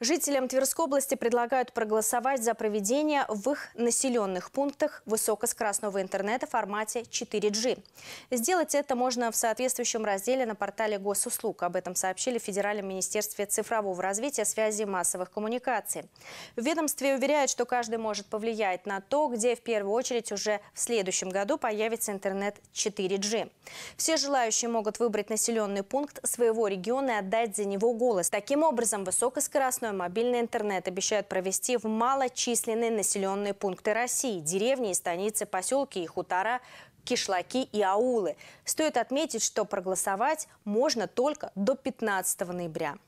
Жителям Тверской области предлагают проголосовать за проведение в их населенных пунктах высокоскоростного интернета в формате 4G. Сделать это можно в соответствующем разделе на портале госуслуг. Об этом сообщили в Федеральном министерстве цифрового развития связи и массовых коммуникаций. В ведомстве уверяют, что каждый может повлиять на то, где в первую очередь уже в следующем году появится интернет 4G. Все желающие могут выбрать населенный пункт своего региона и отдать за него голос. Таким образом, высокоскоростной мобильный интернет обещают провести в малочисленные населенные пункты России, деревни и станицы, поселки и хутора, кишлаки и аулы. Стоит отметить, что проголосовать можно только до 15 ноября.